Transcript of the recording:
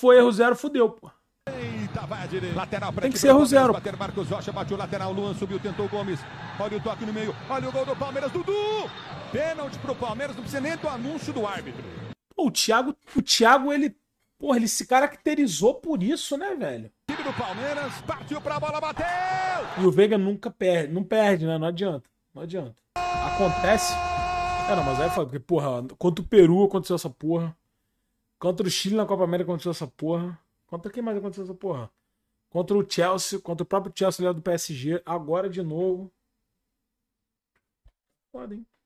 Foi erro zero, fudeu, pô. Eita, vai direita. Lateral pra Tem que ser erro zero. Bater Marcos Rocha, bateu lateral, Luan subiu, tentou Gomes. Olha o toque no meio. Olha o gol do Palmeiras, Dudu! Pênalti pro Palmeiras, não precisa nem do anúncio do árbitro. Pô, o Thiago, o Thiago, ele, porra, ele se caracterizou por isso, né, velho? Time do Palmeiras, partiu pra bola, bateu! E o Veiga nunca perde, não perde, né? Não adianta, não adianta. Acontece. era é, mas aí porque, porra, quanto Peru aconteceu essa porra. Contra o Chile na Copa América aconteceu essa porra. Contra quem mais aconteceu essa porra? Contra o Chelsea, contra o próprio Chelsea, aliado é do PSG. Agora de novo. Foda, hein?